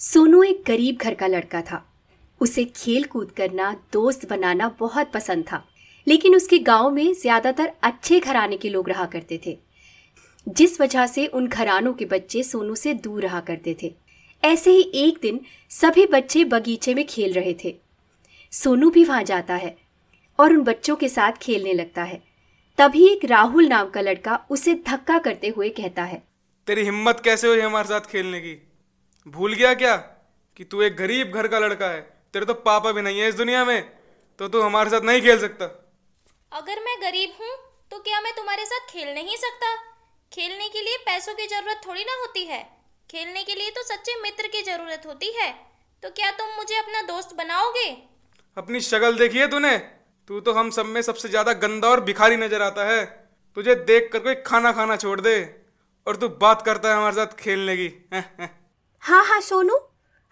सोनू एक गरीब घर का लड़का था उसे खेल कूद करना दोस्त बनाना बहुत पसंद था लेकिन उसके गांव में ज्यादातर अच्छे घराने के लोग रहा करते थे जिस वजह से उन घरानों के बच्चे सोनू से दूर रहा करते थे ऐसे ही एक दिन सभी बच्चे बगीचे में खेल रहे थे सोनू भी वहां जाता है और उन बच्चों के साथ खेलने लगता है तभी एक राहुल नाम का लड़का उसे धक्का करते हुए कहता है तेरी हिम्मत कैसे हुई हमारे साथ खेलने की भूल गया क्या कि तू एक गरीब घर का लड़का है तेरे तो पापा भी नहीं है इस दुनिया में तो तू हमारे साथ नहीं खेल सकता अगर मैं गरीब हूँ तो क्या मैं तुम्हारे साथ खेल नहीं सकता खेलने के लिए पैसों की जरूरत थोड़ी ना होती है खेलने के लिए तो सच्चे मित्र की जरूरत होती है तो क्या तुम मुझे अपना दोस्त बनाओगे अपनी शक्ल देखी है तूने तू तो हम सब में सबसे ज्यादा गंदा और भिखारी नजर आता है तुझे देख कर कोई खाना खाना छोड़ दे और तू बात करता है हमारे साथ खेलने की है, है। हाँ हाँ सोनू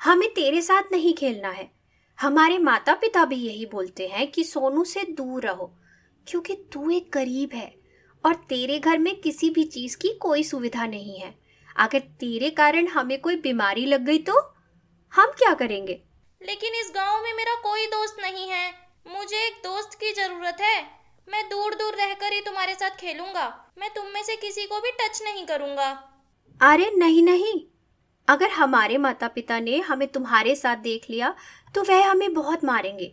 हमें तेरे साथ नहीं खेलना है हमारे माता पिता भी यही बोलते हैं कि सोनू से दूर रहो क्योंकि तू एक गरीब है और तेरे घर में किसी भी चीज़ की कोई सुविधा नहीं है अगर तेरे कारण हमें कोई बीमारी लग गई तो हम क्या करेंगे लेकिन इस गांव में मेरा कोई दोस्त नहीं है मुझे एक दोस्त की ज़रूरत है मैं दूर दूर रहकर ही तुम्हारे साथ खेलूंगा मैं तुम में से किसी को भी टच नहीं करूंगा अरे नहीं नहीं अगर हमारे माता पिता ने हमें तुम्हारे साथ देख लिया तो वह हमें बहुत मारेंगे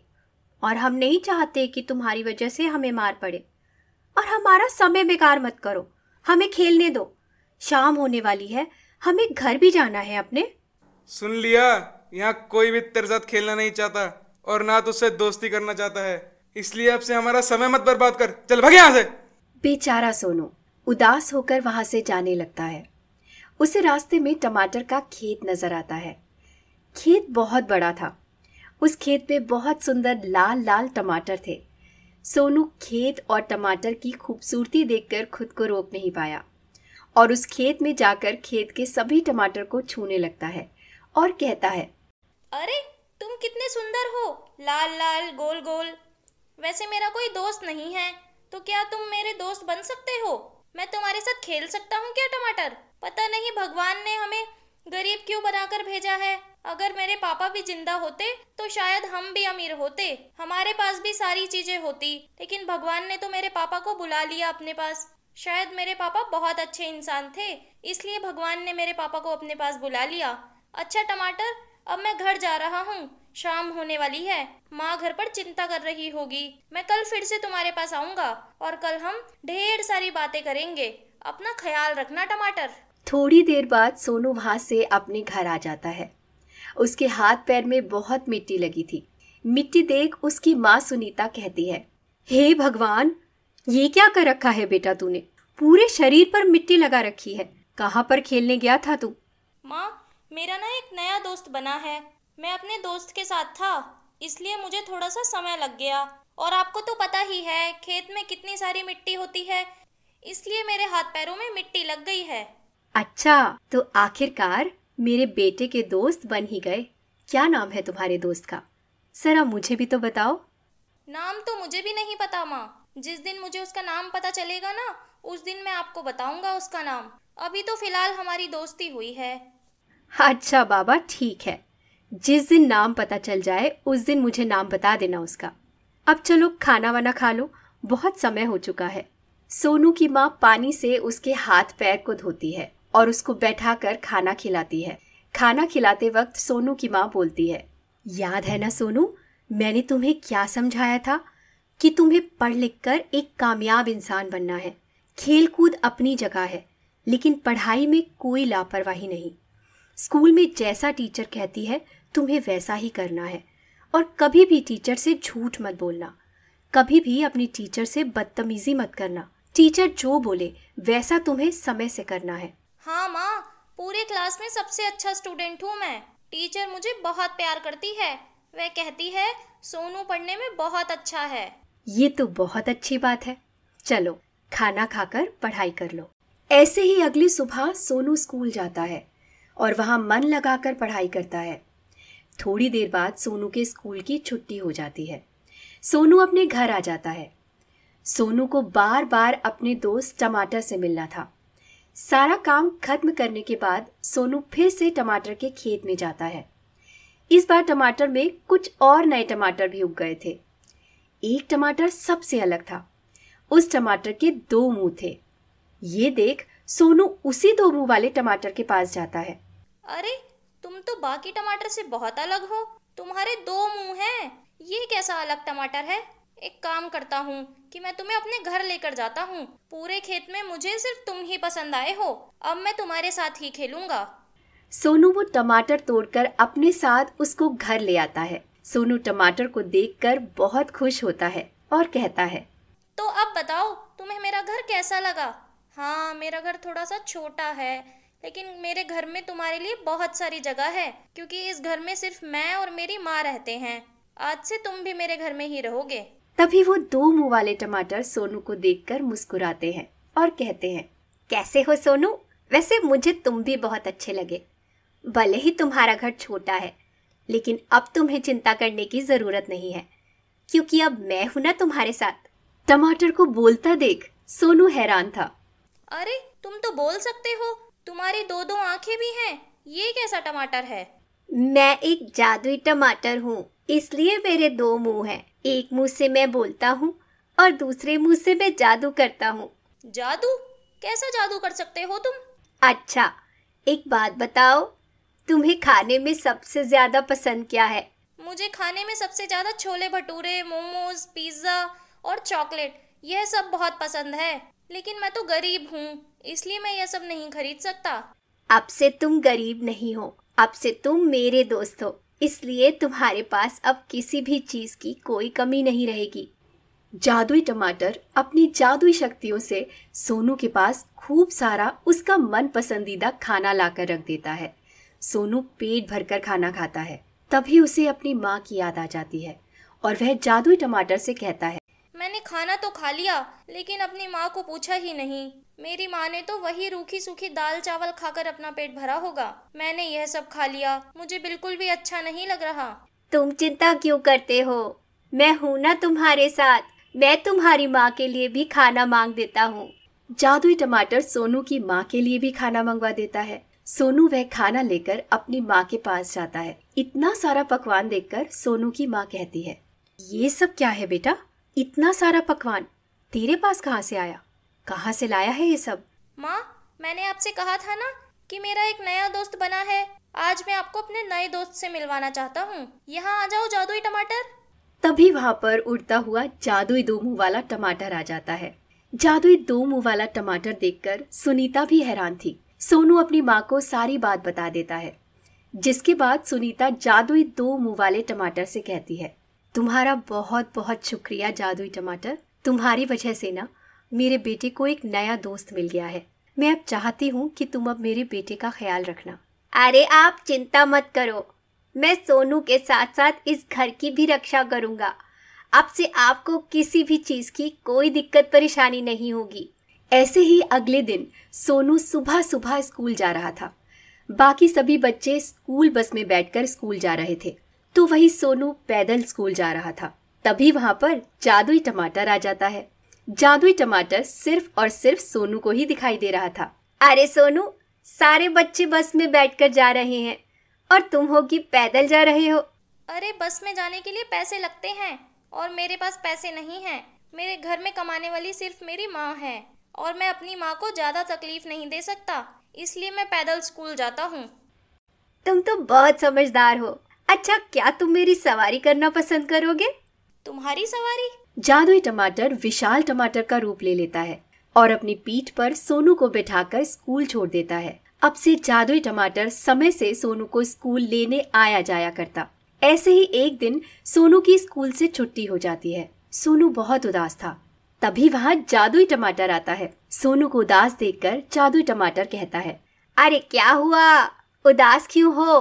और हम नहीं चाहते कि तुम्हारी वजह से हमें मार पड़े और हमारा समय बेकार मत करो हमें खेलने दो शाम होने वाली है हमें घर भी जाना है अपने सुन लिया यहाँ कोई भी तेरे साथ खेलना नहीं चाहता और ना तो उससे दोस्ती करना चाहता है इसलिए आपसे हमारा समय मत बर्बाद कर चल भाग यहाँ से बेचारा सोनू उदास होकर वहां से जाने लगता है उसे रास्ते में टमाटर का खेत नजर आता है खेत बहुत बड़ा था उस खेत पे बहुत सुंदर लाल लाल टमाटर थे सोनू खेत और टमाटर की खूबसूरती देखकर खुद को रोक नहीं पाया और उस खेत में जाकर खेत के सभी टमाटर को छूने लगता है और कहता है अरे तुम कितने सुंदर हो लाल लाल गोल गोल वैसे मेरा कोई दोस्त नहीं है तो क्या तुम मेरे दोस्त बन सकते हो मैं तुम्हारे साथ खेल सकता हूँ क्या टमाटर पता नहीं भगवान ने हमें गरीब क्यों बनाकर भेजा है अगर मेरे पापा भी जिंदा होते तो शायद हम भी अमीर होते हमारे पास भी सारी चीजें होती लेकिन भगवान ने तो मेरे पापा को बुला लिया अपने पास शायद मेरे पापा बहुत अच्छे इंसान थे इसलिए भगवान ने मेरे पापा को अपने पास बुला लिया अच्छा टमाटर अब मैं घर जा रहा हूँ शाम होने वाली है माँ घर पर चिंता कर रही होगी मैं कल फिर से तुम्हारे पास आऊंगा और कल हम ढेर सारी बातें करेंगे अपना ख्याल रखना टमाटर थोड़ी देर बाद सोनू वहाँ से अपने घर आ जाता है उसके हाथ पैर में बहुत मिट्टी लगी थी मिट्टी देख उसकी माँ सुनीता कहती है हे hey भगवान ये क्या कर रखा है बेटा तूने पूरे शरीर पर मिट्टी लगा रखी है कहाँ पर खेलने गया था तू माँ मेरा ना एक नया दोस्त बना है मैं अपने दोस्त के साथ था इसलिए मुझे थोड़ा सा समय लग गया और आपको तो पता ही है खेत में कितनी सारी मिट्टी होती है इसलिए मेरे हाथ पैरों में मिट्टी लग गई है अच्छा तो आखिरकार मेरे बेटे के दोस्त बन ही गए क्या नाम है तुम्हारे दोस्त का सरा मुझे भी तो बताओ नाम तो मुझे भी नहीं पता माँ जिस दिन मुझे उसका नाम पता चलेगा ना उस दिन मैं आपको बताऊंगा उसका नाम अभी तो फिलहाल हमारी दोस्ती हुई है अच्छा बाबा ठीक है जिस दिन नाम पता चल जाए उस दिन मुझे नाम बता देना उसका अब चलो खाना वाना खा लो बहुत समय हो चुका है सोनू की माँ पानी से उसके हाथ पैर को धोती है और उसको बैठा कर खाना खिलाती है खाना खिलाते वक्त सोनू की माँ बोलती है याद है ना सोनू मैंने तुम्हें क्या समझाया था कि तुम्हें पढ़ लिख कर एक कामयाब इंसान बनना है खेल कूद अपनी जगह है लेकिन पढ़ाई में कोई लापरवाही नहीं स्कूल में जैसा टीचर कहती है तुम्हें वैसा ही करना है और कभी भी टीचर से झूठ मत बोलना कभी भी अपनी टीचर से बदतमीजी मत करना टीचर जो बोले वैसा तुम्हें समय से करना है हाँ माँ पूरे क्लास में सबसे अच्छा स्टूडेंट हूँ मैं टीचर मुझे बहुत प्यार करती है वह कहती है सोनू पढ़ने में बहुत अच्छा है ये तो बहुत अच्छी बात है चलो खाना खाकर पढ़ाई कर लो ऐसे ही अगली सुबह सोनू स्कूल जाता है और वहाँ मन लगाकर पढ़ाई करता है थोड़ी देर बाद सोनू के स्कूल की छुट्टी हो जाती है सोनू अपने घर आ जाता है सोनू को बार बार अपने दोस्त टमाटर से मिलना था सारा काम खत्म करने के बाद सोनू फिर से टमाटर के खेत में जाता है इस बार टमाटर में कुछ और नए टमाटर भी उग गए थे एक टमाटर सबसे अलग था उस टमाटर के दो मुंह थे ये देख सोनू उसी दो मुंह वाले टमाटर के पास जाता है अरे तुम तो बाकी टमाटर से बहुत अलग हो तुम्हारे दो मुंह हैं ये कैसा अलग टमाटर है एक काम करता हूँ कि मैं तुम्हें अपने घर लेकर जाता हूँ पूरे खेत में मुझे सिर्फ तुम ही पसंद आए हो अब मैं तुम्हारे साथ ही खेलूंगा सोनू वो टमाटर तोड़कर अपने साथ उसको घर ले आता है सोनू टमाटर को देखकर बहुत खुश होता है और कहता है तो अब बताओ तुम्हें मेरा घर कैसा लगा हाँ मेरा घर थोड़ा सा छोटा है लेकिन मेरे घर में तुम्हारे लिए बहुत सारी जगह है क्योंकि इस घर में सिर्फ मैं और मेरी माँ रहते हैं आज से तुम भी मेरे घर में ही रहोगे तभी वो दो मुंह वाले टमाटर सोनू को देखकर मुस्कुराते हैं और कहते हैं कैसे हो सोनू वैसे मुझे तुम भी बहुत अच्छे लगे भले ही तुम्हारा घर छोटा है लेकिन अब तुम्हें चिंता करने की ज़रूरत नहीं है क्योंकि अब मैं हूं ना तुम्हारे साथ टमाटर को बोलता देख सोनू हैरान था अरे तुम तो बोल सकते हो तुम्हारी दो दो आंखें भी हैं ये कैसा टमाटर है मैं एक जादुई टमाटर हूँ इसलिए मेरे दो मुंह हैं एक मुंह से मैं बोलता हूँ और दूसरे मुंह से मैं जादू करता हूँ जादू कैसा जादू कर सकते हो तुम अच्छा एक बात बताओ तुम्हें खाने में सबसे ज्यादा पसंद क्या है मुझे खाने में सबसे ज्यादा छोले भटूरे मोमोज पिज्जा और चॉकलेट यह सब बहुत पसंद है लेकिन मैं तो गरीब हूँ इसलिए मैं यह सब नहीं खरीद सकता अब से तुम गरीब नहीं हो अब से तुम मेरे दोस्त हो इसलिए तुम्हारे पास अब किसी भी चीज की कोई कमी नहीं रहेगी जादुई टमाटर अपनी जादुई शक्तियों से सोनू के पास खूब सारा उसका मन पसंदीदा खाना लाकर रख देता है सोनू पेट भरकर खाना खाता है तभी उसे अपनी माँ की याद आ जाती है और वह जादुई टमाटर से कहता है मैंने खाना तो खा लिया लेकिन अपनी माँ को पूछा ही नहीं मेरी माँ ने तो वही रूखी सूखी दाल चावल खाकर अपना पेट भरा होगा मैंने यह सब खा लिया मुझे बिल्कुल भी अच्छा नहीं लग रहा तुम चिंता क्यों करते हो मैं हूँ ना तुम्हारे साथ मैं तुम्हारी माँ के लिए भी खाना मांग देता हूँ जादुई टमाटर सोनू की माँ के लिए भी खाना मंगवा देता है सोनू वह खाना लेकर अपनी माँ के पास जाता है इतना सारा पकवान देखकर सोनू की माँ कहती है ये सब क्या है बेटा इतना सारा पकवान तेरे पास कहाँ से आया कहाँ से लाया है ये सब माँ मैंने आपसे कहा था ना कि मेरा एक नया दोस्त बना है आज मैं आपको अपने नए दोस्त से मिलवाना चाहता हूँ यहाँ आ जाओ जादुई टमाटर तभी वहाँ पर उड़ता हुआ जादुई दो मुंह वाला टमाटर आ जाता है जादुई दो मुंह वाला टमाटर देखकर सुनीता भी हैरान थी सोनू अपनी माँ को सारी बात बता देता है जिसके बाद सुनीता जादुई दो मुंह वाले टमाटर से कहती है तुम्हारा बहुत बहुत शुक्रिया जादुई टमाटर तुम्हारी वजह से ना मेरे बेटे को एक नया दोस्त मिल गया है मैं अब चाहती हूँ कि तुम अब मेरे बेटे का ख्याल रखना अरे आप चिंता मत करो मैं सोनू के साथ साथ इस घर की भी रक्षा करूँगा अब से आपको किसी भी चीज़ की कोई दिक्कत परेशानी नहीं होगी ऐसे ही अगले दिन सोनू सुबह सुबह स्कूल जा रहा था बाकी सभी बच्चे स्कूल बस में बैठकर स्कूल जा रहे थे तो वही सोनू पैदल स्कूल जा रहा था तभी वहां पर जादुई टमाटर आ जाता है जादुई टमाटर सिर्फ और सिर्फ सोनू को ही दिखाई दे रहा था अरे सोनू सारे बच्चे बस में बैठकर जा रहे हैं और तुम हो कि पैदल जा रहे हो अरे बस में जाने के लिए पैसे लगते हैं और मेरे पास पैसे नहीं हैं मेरे घर में कमाने वाली सिर्फ मेरी माँ है और मैं अपनी माँ को ज़्यादा तकलीफ नहीं दे सकता इसलिए मैं पैदल स्कूल जाता हूँ तुम तो बहुत समझदार हो अच्छा क्या तुम मेरी सवारी करना पसंद करोगे तुम्हारी सवारी जादुई टमाटर विशाल टमाटर का रूप ले लेता है और अपनी पीठ पर सोनू को बैठाकर स्कूल छोड़ देता है अब से जादुई टमाटर समय से सोनू को स्कूल लेने आया जाया करता ऐसे ही एक दिन सोनू की स्कूल से छुट्टी हो जाती है सोनू बहुत उदास था तभी वहाँ जादुई टमाटर आता है सोनू को उदास देखकर जादुई टमाटर कहता है अरे क्या हुआ उदास क्यों हो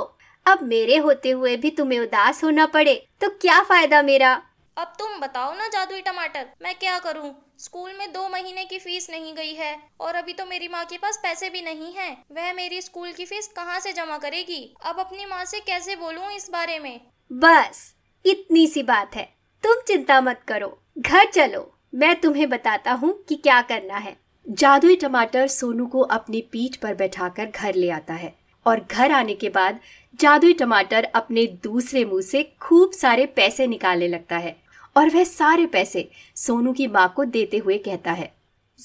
अब मेरे होते हुए भी तुम्हें उदास होना पड़े तो क्या फायदा मेरा अब तुम बताओ ना जादुई टमाटर मैं क्या करूं? स्कूल में दो महीने की फीस नहीं गई है और अभी तो मेरी माँ के पास पैसे भी नहीं हैं। वह मेरी स्कूल की फीस कहाँ से जमा करेगी अब अपनी माँ से कैसे बोलूँ इस बारे में बस इतनी सी बात है तुम चिंता मत करो घर चलो मैं तुम्हें बताता हूँ कि क्या करना है जादुई टमाटर सोनू को अपनी पीठ पर बैठाकर घर ले आता है और घर आने के बाद जादुई टमाटर अपने दूसरे मुंह से खूब सारे पैसे निकालने लगता है और वह सारे पैसे सोनू की माँ को देते हुए कहता है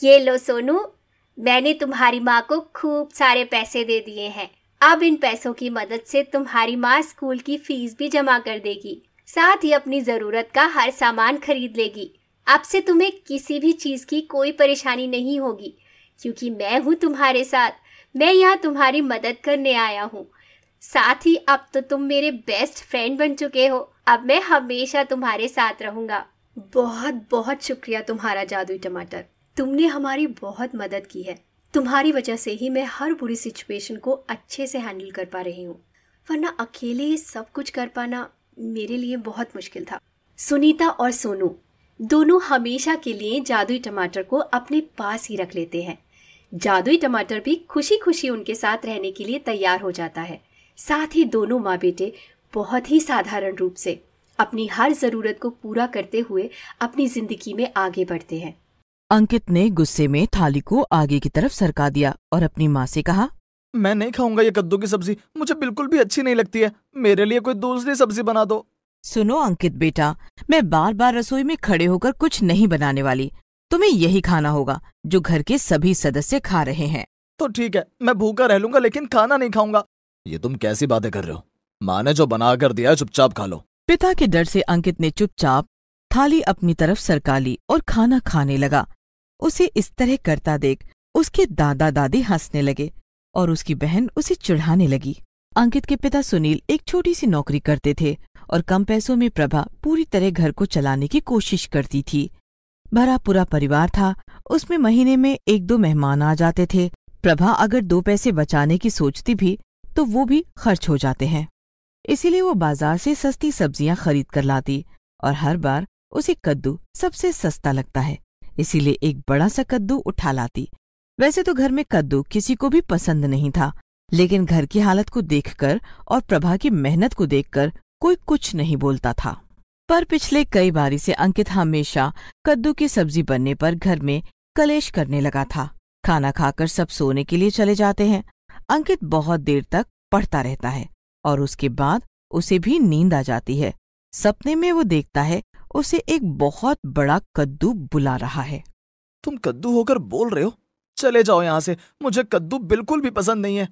ये लो सोनू मैंने तुम्हारी माँ को खूब सारे पैसे दे दिए हैं अब इन पैसों की मदद से तुम्हारी माँ स्कूल की फीस भी जमा कर देगी साथ ही अपनी जरूरत का हर सामान खरीद लेगी अब से तुम्हें किसी भी चीज की कोई परेशानी नहीं होगी क्योंकि मैं हूँ तुम्हारे साथ मैं यहाँ तुम्हारी मदद करने आया हूँ साथ ही अब तो तुम मेरे बेस्ट फ्रेंड बन चुके हो अब मैं हमेशा तुम्हारे साथ रहूंगा बहुत बहुत शुक्रिया तुम्हारा जादुई टमाटर तुमने हमारी बहुत मदद की है तुम्हारी वजह से ही मैं हर बुरी सिचुएशन को अच्छे से हैंडल कर पा रही हूँ वरना अकेले सब कुछ कर पाना मेरे लिए बहुत मुश्किल था सुनीता और सोनू दोनों हमेशा के लिए जादुई टमाटर को अपने पास ही रख लेते हैं जादुई टमाटर भी खुशी खुशी उनके साथ रहने के लिए तैयार हो जाता है साथ ही दोनों माँ बेटे बहुत ही साधारण रूप से अपनी हर जरूरत को पूरा करते हुए अपनी जिंदगी में आगे बढ़ते हैं अंकित ने गुस्से में थाली को आगे की तरफ सरका दिया और अपनी माँ से कहा मैं नहीं खाऊंगा ये कद्दू की सब्जी मुझे बिल्कुल भी अच्छी नहीं लगती है मेरे लिए कोई दूसरी सब्जी बना दो सुनो अंकित बेटा मैं बार बार रसोई में खड़े होकर कुछ नहीं बनाने वाली तुम्हें यही खाना होगा जो घर के सभी सदस्य खा रहे हैं तो ठीक है मैं भूखा रह लूंगा लेकिन खाना नहीं खाऊंगा ये तुम कैसी बातें कर रहे हो माँ ने जो बना कर दिया चुपचाप खा लो पिता के डर से अंकित ने चुपचाप थाली अपनी तरफ सरका ली और खाना खाने लगा उसे इस तरह करता देख उसके दादा दादी हंसने लगे और उसकी बहन उसे चिढ़ाने लगी अंकित के पिता सुनील एक छोटी सी नौकरी करते थे और कम पैसों में प्रभा पूरी तरह घर को चलाने की कोशिश करती थी भरा पूरा परिवार था उसमें महीने में एक दो मेहमान आ जाते थे प्रभा अगर दो पैसे बचाने की सोचती भी तो वो भी खर्च हो जाते हैं इसीलिए वो बाजार से सस्ती सब्जियां खरीद कर लाती और हर बार उसे कद्दू सबसे सस्ता लगता है इसीलिए एक बड़ा सा कद्दू उठा लाती वैसे तो घर में कद्दू किसी को भी पसंद नहीं था लेकिन घर की हालत को देखकर और प्रभा की मेहनत को देखकर कोई कुछ नहीं बोलता था पर पिछले कई बारी से अंकित हमेशा कद्दू की सब्जी बनने पर घर में कलेश करने लगा था खाना खाकर सब सोने के लिए चले जाते हैं अंकित बहुत देर तक पढ़ता रहता है और उसके बाद उसे भी नींद आ जाती है सपने में वो देखता है उसे एक बहुत बड़ा कद्दू बुला रहा है तुम कद्दू होकर बोल रहे हो चले जाओ यहाँ से मुझे कद्दू बिल्कुल भी पसंद नहीं है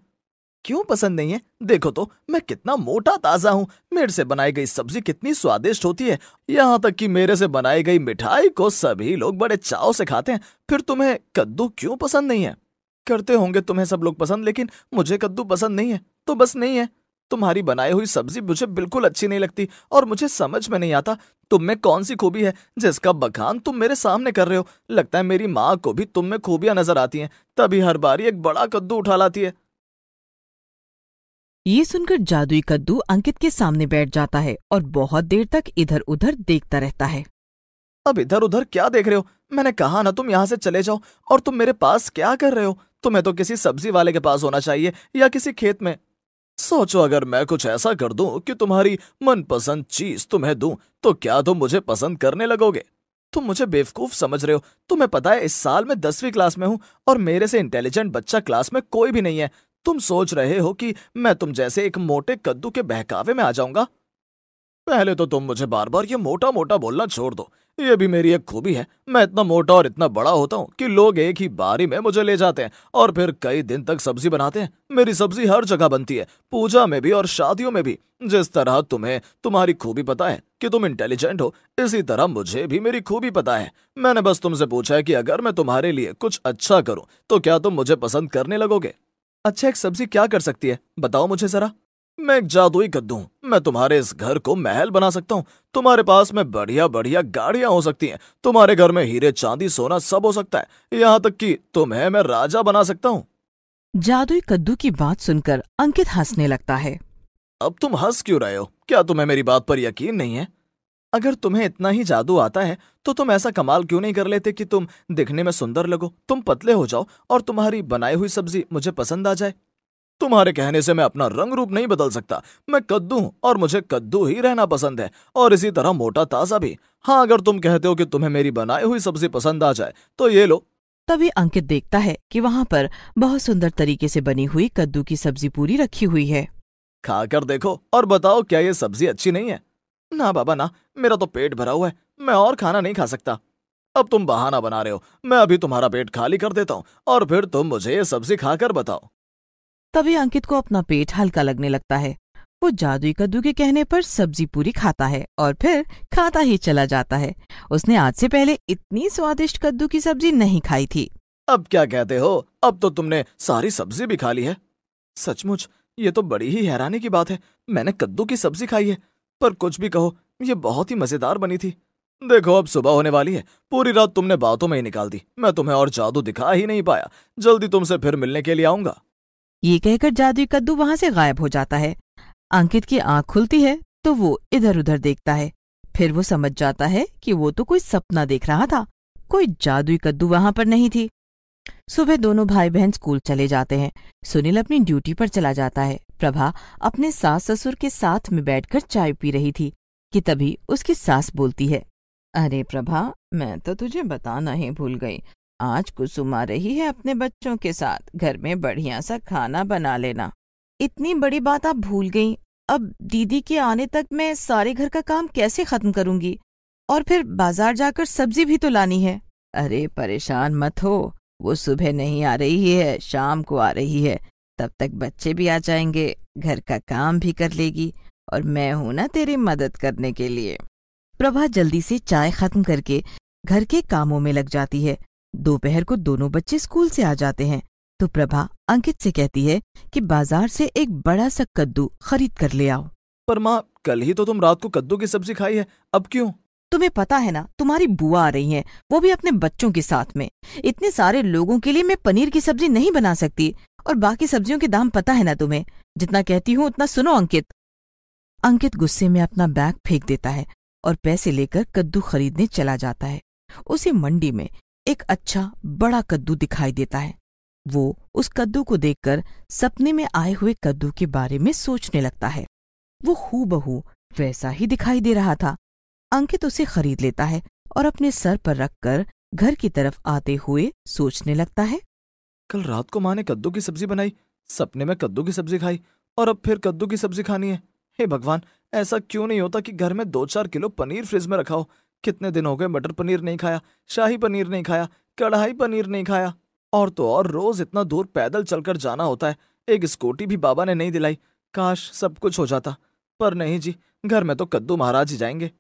क्यों पसंद नहीं है देखो तो मैं कितना मोटा ताजा हूँ मेरे से बनाई गई सब्जी कितनी स्वादिष्ट होती है यहाँ तक कि मेरे से बनाई गई मिठाई को सभी लोग बड़े चाव से खाते हैं फिर तुम्हें कद्दू क्यों पसंद नहीं है करते होंगे तुम्हें सब लोग पसंद लेकिन मुझे कद्दू पसंद नहीं है तो बस नहीं है तुम्हारी बनाई हुई सब्जी मुझे बिल्कुल अच्छी नहीं लगती और मुझे समझ में नहीं आता तुम में कौन सी खूबी है जिसका बखान तुम मेरे सामने कर रहे हो लगता है मेरी माँ को भी तुम में खूबियां नजर आती हैं तभी हर बारी एक बड़ा कद्दू उठा लाती है ये सुनकर जादुई कद्दू अंकित के सामने बैठ जाता है और बहुत देर तक इधर उधर देखता रहता है अब इधर उधर क्या देख रहे हो मैंने कहा ना तुम यहाँ से चले जाओ और तुम मेरे पास क्या कर रहे हो तुम्हें तो किसी सब्जी वाले के पास होना चाहिए या किसी खेत में सोचो अगर मैं कुछ ऐसा कर दूं कि तुम्हारी मनपसंद चीज तुम्हें दूं तो क्या तुम मुझे पसंद करने लगोगे तुम मुझे बेवकूफ समझ रहे हो तुम्हें पता है इस साल मैं दसवीं क्लास में हूं और मेरे से इंटेलिजेंट बच्चा क्लास में कोई भी नहीं है तुम सोच रहे हो कि मैं तुम जैसे एक मोटे कद्दू के बहकावे में आ जाऊंगा पहले तो तुम मुझे बार बार ये मोटा मोटा बोलना छोड़ दो ये भी मेरी एक खूबी है मैं इतना मोटा और इतना बड़ा होता हूँ कि लोग एक ही बारी में मुझे ले जाते हैं और फिर कई दिन तक सब्जी बनाते हैं मेरी सब्जी हर जगह बनती है पूजा में भी और शादियों में भी जिस तरह तुम्हें तुम्हारी खूबी पता है कि तुम इंटेलिजेंट हो इसी तरह मुझे भी मेरी खूबी पता है मैंने बस तुमसे पूछा है कि अगर मैं तुम्हारे लिए कुछ अच्छा करूँ तो क्या तुम मुझे पसंद करने लगोगे अच्छा एक सब्जी क्या कर सकती है बताओ मुझे जरा मैं एक जादुई कद्दू मैं तुम्हारे इस घर को महल बना सकता हूँ तुम्हारे पास में बढ़िया बढ़िया गाड़ियां हो सकती हैं तुम्हारे घर में हीरे चांदी सोना सब हो सकता है यहाँ तक कि तुम्हें मैं राजा बना सकता हूँ जादुई कद्दू की बात सुनकर अंकित हंसने लगता है अब तुम हंस क्यों रहे हो क्या तुम्हें मेरी बात पर यकीन नहीं है अगर तुम्हें इतना ही जादू आता है तो तुम ऐसा कमाल क्यों नहीं कर लेते कि तुम दिखने में सुंदर लगो तुम पतले हो जाओ और तुम्हारी बनाई हुई सब्जी मुझे पसंद आ जाए तुम्हारे कहने से मैं अपना रंग रूप नहीं बदल सकता मैं कद्दू हूँ और मुझे कद्दू ही रहना पसंद है और इसी तरह मोटा ताजा भी हाँ अगर तुम कहते हो कि तुम्हें मेरी बनाई हुई सब्जी पसंद आ जाए तो ये लो तभी अंकित देखता है कि वहाँ पर बहुत सुंदर तरीके से बनी हुई कद्दू की सब्जी पूरी रखी हुई है खाकर देखो और बताओ क्या ये सब्जी अच्छी नहीं है ना बाबा ना मेरा तो पेट भरा हुआ है मैं और खाना नहीं खा सकता अब तुम बहाना बना रहे हो मैं अभी तुम्हारा पेट खाली कर देता हूँ और फिर तुम मुझे ये सब्जी खाकर बताओ तभी अंकित को अपना पेट हल्का लगने लगता है वो जादुई कद्दू के कहने पर सब्जी पूरी खाता है और फिर खाता ही चला जाता है उसने आज से पहले इतनी स्वादिष्ट कद्दू की सब्जी नहीं खाई थी अब क्या कहते हो अब तो तुमने सारी सब्जी भी खा ली है सचमुच ये तो बड़ी ही हैरानी की बात है मैंने कद्दू की सब्जी खाई है पर कुछ भी कहो ये बहुत ही मजेदार बनी थी देखो अब सुबह होने वाली है पूरी रात तुमने बातों में ही निकाल दी मैं तुम्हें और जादू दिखा ही नहीं पाया जल्दी तुमसे फिर मिलने के लिए आऊंगा ये कहकर जादुई कद्दू वहां से गायब हो जाता है अंकित की आंख खुलती है तो वो इधर उधर देखता है फिर वो समझ जाता है कि वो तो कोई सपना देख रहा था कोई जादुई कद्दू वहां पर नहीं थी सुबह दोनों भाई बहन स्कूल चले जाते हैं सुनील अपनी ड्यूटी पर चला जाता है प्रभा अपने सास ससुर के साथ में बैठकर चाय पी रही थी कि तभी उसकी सास बोलती है अरे प्रभा मैं तो तुझे बताना ही भूल गई आज कुसुम आ रही है अपने बच्चों के साथ घर में बढ़िया सा खाना बना लेना इतनी बड़ी बात आप भूल गई अब दीदी के आने तक मैं सारे घर का काम कैसे खत्म करूंगी और फिर बाजार जाकर सब्जी भी तो लानी है अरे परेशान मत हो वो सुबह नहीं आ रही है शाम को आ रही है तब तक बच्चे भी आ जाएंगे घर का काम भी कर लेगी और मैं हूं ना तेरी मदद करने के लिए प्रभा जल्दी से चाय खत्म करके घर के कामों में लग जाती है दोपहर को दोनों बच्चे स्कूल से आ जाते हैं तो प्रभा अंकित से कहती है कि बाजार से एक बड़ा सा कद्दू खरीद कर ले आओ पर माँ कल ही तो तुम रात को कद्दू की सब्जी खाई है अब क्यों तुम्हें पता है ना तुम्हारी बुआ आ रही है वो भी अपने बच्चों के साथ में इतने सारे लोगों के लिए मैं पनीर की सब्जी नहीं बना सकती और बाकी सब्जियों के दाम पता है ना तुम्हें जितना कहती हूँ उतना सुनो अंकित अंकित गुस्से में अपना बैग फेंक देता है और पैसे लेकर कद्दू खरीदने चला जाता है उसे मंडी में एक अच्छा बड़ा कद्दू दिखाई देता है वो उस कद्दू को देखकर सपने में आए हुए कद्दू के बारे में सोचने लगता है वो हूबहू वैसा ही दिखाई दे रहा था अंकित उसे खरीद लेता है और अपने सर पर रखकर घर की तरफ आते हुए सोचने लगता है कल रात को माँ ने कद्दू की सब्जी बनाई सपने में कद्दू की सब्जी खाई और अब फिर कद्दू की सब्जी खानी है हे भगवान ऐसा क्यों नहीं होता कि घर में दो चार किलो पनीर फ्रिज में रखा हो कितने दिन हो गए मटर पनीर नहीं खाया शाही पनीर नहीं खाया कढ़ाई पनीर नहीं खाया और तो और रोज इतना दूर पैदल चलकर जाना होता है एक स्कूटी भी बाबा ने नहीं दिलाई काश सब कुछ हो जाता पर नहीं जी घर में तो कद्दू महाराज ही जाएंगे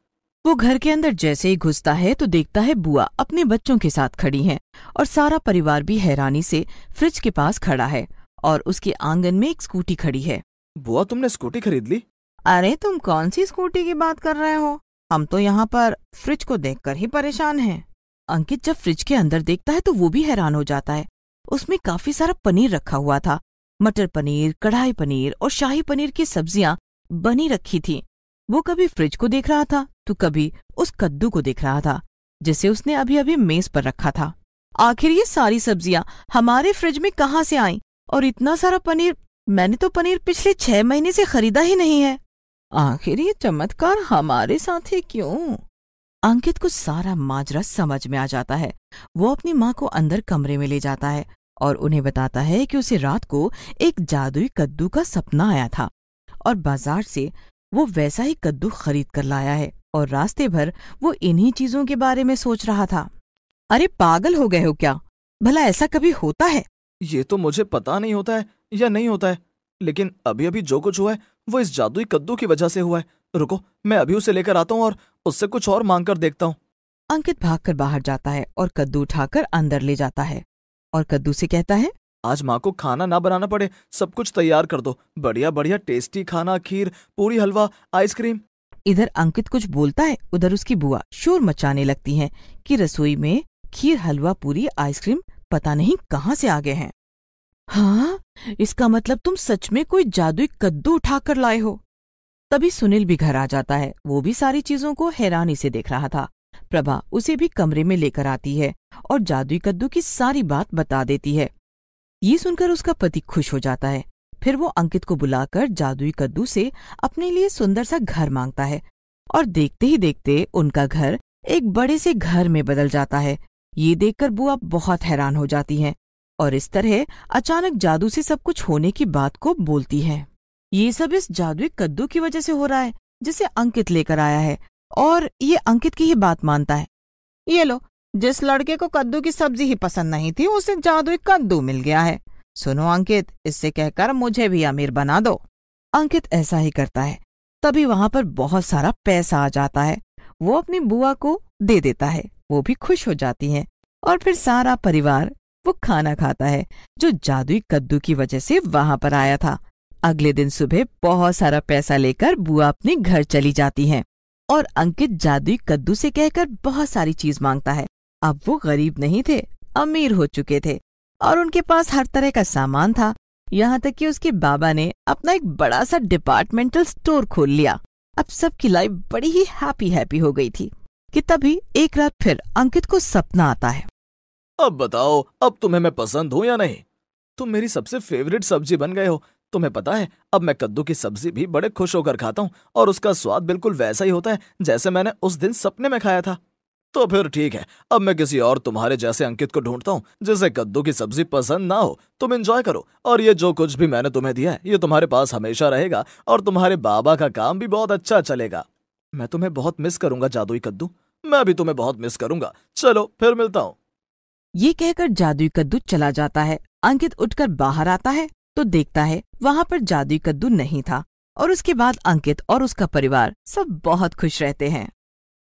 वो घर के अंदर जैसे ही घुसता है तो देखता है बुआ अपने बच्चों के साथ खड़ी हैं और सारा परिवार भी हैरानी से फ्रिज के पास खड़ा है और उसके आंगन में एक स्कूटी खड़ी है बुआ तुमने स्कूटी खरीद ली अरे तुम कौन सी स्कूटी की बात कर रहे हो हम तो यहाँ पर फ्रिज को देखकर ही परेशान हैं अंकित जब फ्रिज के अंदर देखता है तो वो भी हैरान हो जाता है उसमें काफी सारा पनीर रखा हुआ था मटर पनीर कढ़ाई पनीर और शाही पनीर की सब्जियां बनी रखी थी वो कभी फ्रिज को देख रहा था तो कभी उस कद्दू को देख रहा था जिसे उसने अभी अभी मेज पर रखा था आखिर ये सारी सब्जियां हमारे फ्रिज में कहाँ से आई और इतना सारा पनीर मैंने तो पनीर पिछले छह महीने से खरीदा ही नहीं है आखिर ये चमत्कार हमारे साथ ही क्यों अंकित को सारा माजरा समझ में आ जाता है वो अपनी माँ को अंदर कमरे में ले जाता है और उन्हें बताता है कि उसे रात को एक जादुई कद्दू का सपना आया था और बाजार से वो वैसा ही कद्दू खरीद कर लाया है और रास्ते भर वो इन्हीं चीजों के बारे में सोच रहा था अरे पागल हो गए हो क्या भला ऐसा कभी होता है ये तो मुझे पता नहीं होता है या नहीं होता है लेकिन अभी अभी जो कुछ हुआ है वो इस जादुई कद्दू की वजह से हुआ है रुको मैं अभी उसे लेकर आता हूँ और उससे कुछ और मांग कर देखता हूँ अंकित भागकर बाहर जाता है और कद्दू उठाकर अंदर ले जाता है और कद्दू से कहता है आज माँ को खाना ना बनाना पड़े सब कुछ तैयार कर दो बढ़िया बढ़िया टेस्टी खाना खीर पूरी हलवा आइसक्रीम इधर अंकित कुछ बोलता है उधर उसकी बुआ शोर मचाने लगती हैं कि रसोई में खीर हलवा पूरी आइसक्रीम पता नहीं कहाँ से आ गए हैं हाँ इसका मतलब तुम सच में कोई जादुई कद्दू उठाकर लाए हो तभी सुनील भी घर आ जाता है वो भी सारी चीजों को हैरानी से देख रहा था प्रभा उसे भी कमरे में लेकर आती है और जादुई कद्दू की सारी बात बता देती है ये सुनकर उसका पति खुश हो जाता है फिर वो अंकित को बुलाकर जादुई कद्दू से अपने लिए सुंदर सा घर मांगता है और देखते ही देखते उनका घर एक बड़े से घर में बदल जाता है ये देखकर बुआ बहुत हैरान हो जाती हैं और इस तरह अचानक जादू से सब कुछ होने की बात को बोलती है ये सब इस जादुई कद्दू की वजह से हो रहा है जिसे अंकित लेकर आया है और ये अंकित की ही बात मानता है ये लो जिस लड़के को कद्दू की सब्जी ही पसंद नहीं थी उसे जादुई कद्दू मिल गया है सुनो अंकित इससे कहकर मुझे भी अमीर बना दो अंकित ऐसा ही करता है तभी वहां पर बहुत सारा पैसा आ जाता है वो अपनी बुआ को दे देता है वो भी खुश हो जाती है और फिर सारा परिवार वो खाना खाता है जो जादुई कद्दू की वजह से वहां पर आया था अगले दिन सुबह बहुत सारा पैसा लेकर बुआ अपने घर चली जाती हैं और अंकित जादुई कद्दू से कहकर बहुत सारी चीज मांगता है अब वो गरीब नहीं थे अमीर हो चुके थे और उनके पास हर तरह का सामान था यहाँ तक कि उसके बाबा ने अपना एक बड़ा सा डिपार्टमेंटल स्टोर खोल लिया अब सबकी लाइफ बड़ी ही हैप्पी हैप्पी हो गई थी कि तभी एक रात फिर अंकित को सपना आता है अब बताओ अब तुम्हें मैं पसंद हूं या नहीं तुम मेरी सबसे फेवरेट सब्जी बन गए हो तुम्हें पता है अब मैं कद्दू की सब्जी भी बड़े खुश होकर खाता हूँ और उसका स्वाद बिल्कुल वैसा ही होता है जैसे मैंने उस दिन सपने में खाया था तो फिर ठीक है अब मैं किसी और तुम्हारे जैसे अंकित को ढूंढता हूँ जिसे कद्दू की सब्जी पसंद ना हो तुम इंजॉय करो और ये जो कुछ भी मैंने तुम्हें दिया है ये तुम्हारे पास हमेशा रहेगा और तुम्हारे बाबा का काम भी बहुत अच्छा चलेगा मैं तुम्हें बहुत मिस करूंगा जादुई कद्दू मैं भी तुम्हें बहुत मिस करूंगा चलो फिर मिलता हूँ ये कहकर जादुई कद्दू चला जाता है अंकित उठकर बाहर आता है तो देखता है वहाँ पर जादुई कद्दू नहीं था और उसके बाद अंकित और उसका परिवार सब बहुत खुश रहते हैं